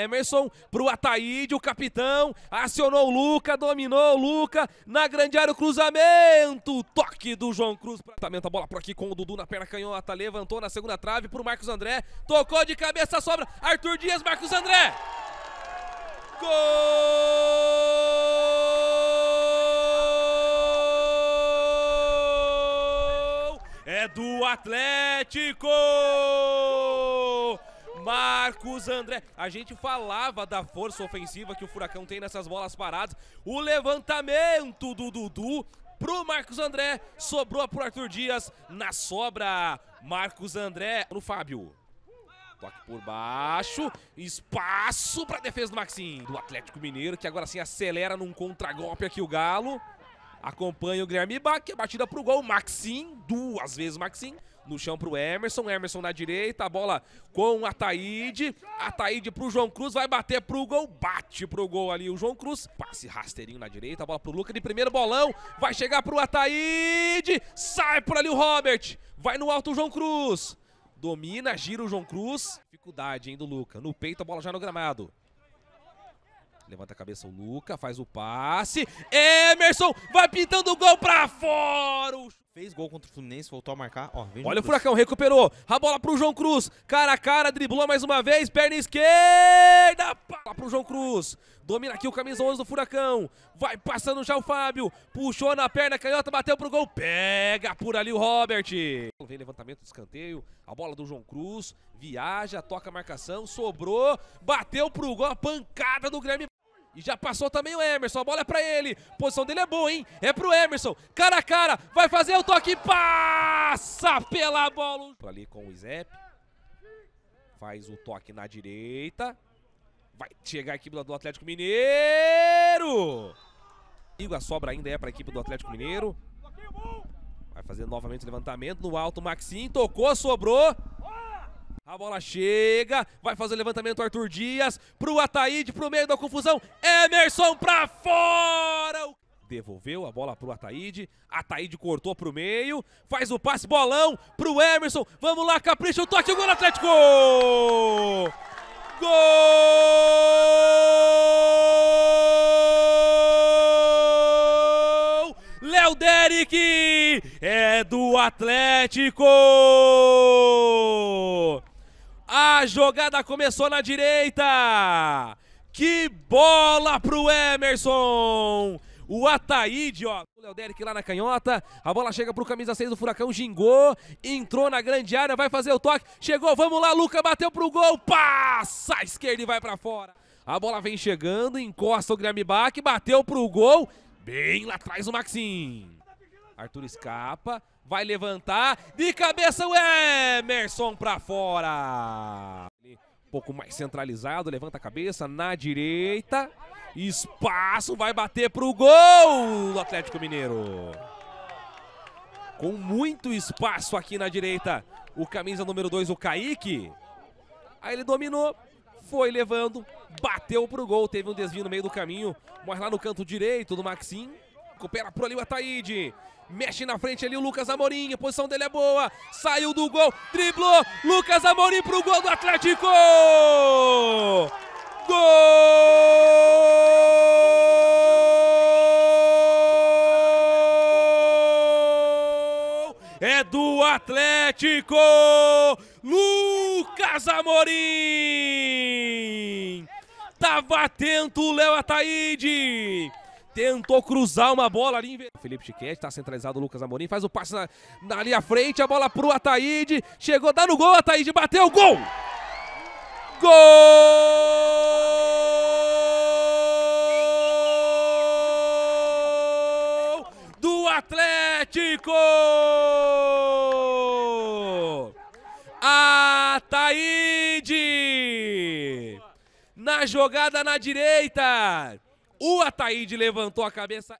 Emerson, pro Ataíde, o capitão, acionou o Luca, dominou o Luca, na grande área o cruzamento, toque do João Cruz. Tratamento a bola por aqui com o Dudu na perna canhota, levantou na segunda trave pro Marcos André, tocou de cabeça, sobra, Arthur Dias, Marcos André. Gol! é do Atlético! Marcos André. A gente falava da força ofensiva que o Furacão tem nessas bolas paradas. O levantamento do Dudu pro Marcos André. Sobrou pro Arthur Dias. Na sobra, Marcos André pro Fábio. Toque por baixo, espaço para defesa do Maxim, do Atlético Mineiro, que agora sim acelera num contragolpe aqui o Galo. Acompanha o Guilherme Bach, a é batida pro gol, Maxim, duas vezes Maxim no chão pro Emerson, Emerson na direita, a bola com a Taíde, a pro João Cruz, vai bater pro gol, bate pro gol ali o João Cruz, passe rasteirinho na direita, a bola pro Luca de primeiro bolão, vai chegar pro Ataíde, sai por ali o Robert, vai no alto o João Cruz, domina, gira o João Cruz, dificuldade hein, do Luca, no peito a bola já no gramado, Levanta a cabeça o Luca, faz o passe. Emerson vai pintando o gol pra fora. Fez gol contra o Fluminense, voltou a marcar. Ó, Olha o Furacão, recuperou. A bola pro João Cruz. Cara a cara, driblou mais uma vez. Perna esquerda. Bola pro João Cruz. Domina aqui o camisa 11 do Furacão. Vai passando já o Fábio. Puxou na perna, canhota, bateu pro gol. Pega por ali o Robert. Vem levantamento do escanteio. A bola do João Cruz. Viaja, toca a marcação. Sobrou. Bateu pro gol. A pancada do Grêmio. E já passou também o Emerson, a bola é pra ele. A posição dele é boa, hein? É pro Emerson. Cara a cara, vai fazer o toque. Passa pela bola. Ali com o Zep. Faz o toque na direita. Vai chegar a equipe do Atlético Mineiro. E a sobra ainda é pra equipe do Atlético Mineiro. Vai fazer novamente o levantamento no alto. Maxim tocou, sobrou. A bola chega, vai fazer o levantamento Arthur Dias, pro Ataíde, pro meio da confusão, Emerson pra fora! Devolveu a bola pro Ataíde, Ataíde cortou pro meio, faz o passe, bolão pro Emerson, vamos lá, capricha o toque, o gol Atlético! Gol! Léo Derek é do Atlético! A jogada começou na direita. Que bola pro Emerson. O Ataíde, ó. O Léo Derek lá na canhota. A bola chega pro camisa 6 do Furacão. Gingou. Entrou na grande área. Vai fazer o toque. Chegou. Vamos lá, Luca. Bateu pro gol. Passa a esquerda e vai para fora. A bola vem chegando. Encosta o Guilherme Bach. Bateu pro gol. Bem lá atrás o Maxim. Arthur escapa, vai levantar, de cabeça o Emerson para fora. Um pouco mais centralizado, levanta a cabeça na direita, espaço, vai bater pro gol do Atlético Mineiro. Com muito espaço aqui na direita, o camisa número 2, o Kaique. Aí ele dominou, foi levando, bateu pro gol, teve um desvio no meio do caminho, mas lá no canto direito do Maxim, recupera por ali o Ataíde. Mexe na frente ali o Lucas Amorim, a posição dele é boa. Saiu do gol, driblou. Lucas Amorim pro gol do Atlético! Gol! É do Atlético! Lucas Amorim! Tava atento o Léo Ataíde! Tentou cruzar uma bola ali. Felipe Chiquete, está centralizado o Lucas Amorim. Faz o passe na, na frente. A bola para o Ataíde. Chegou, dá no gol, Ataíde. Bateu, gol! Gol! Do Atlético! Ataíde! Na jogada na direita. O Ataíde levantou a cabeça.